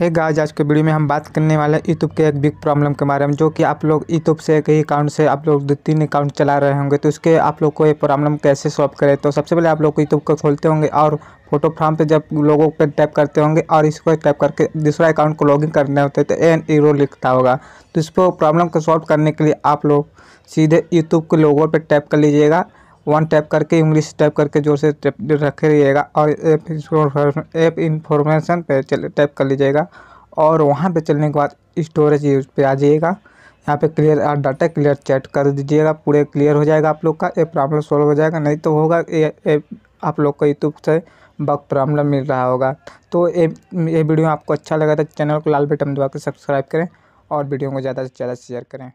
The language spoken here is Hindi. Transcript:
hey गाज आज के वीडियो में हम बात करने वाले हैं यूट्यूब के एक बिग प्रॉब्लम के बारे में जो कि आप लोग यूट्यूब से एक ही अकाउंट से आप लोग दो तीन अकाउंट चला रहे होंगे तो उसके आप लोग को ये प्रॉब्लम कैसे सॉल्व करें तो सबसे पहले आप लोग यूट्यूब को खोलते होंगे और फोटो फॉर्म पे जब लोगों पर टैप करते होंगे और इसको टैप करके दूसरा अकाउंट को लॉगिन करने होते हैं तो एन ईरो लिखता होगा तो इसको प्रॉब्लम को सॉल्व करने के लिए आप लोग सीधे यूट्यूब के लोगों पर टैप कर लीजिएगा वन टैप करके इंग्लिश टाइप टैप करके जोर से रखे रहिएगा और ऐप एप इंफॉर्मेशन पे चल टैप कर लीजिएगा और वहाँ पे चलने के बाद स्टोरेज यूज पे आ जाइएगा यहाँ पे क्लियर डाटा क्लियर चैट कर दीजिएगा पूरे क्लियर हो जाएगा आप लोग का ये प्रॉब्लम सॉल्व हो जाएगा नहीं तो होगा ये आप लोग को यूट्यूब से बग प्रॉब्लम मिल रहा होगा तो ये ये वीडियो आपको अच्छा लगा तो चैनल को लाल बटन दबा के सब्सक्राइब करें और वीडियो को ज़्यादा से ज़्यादा शेयर करें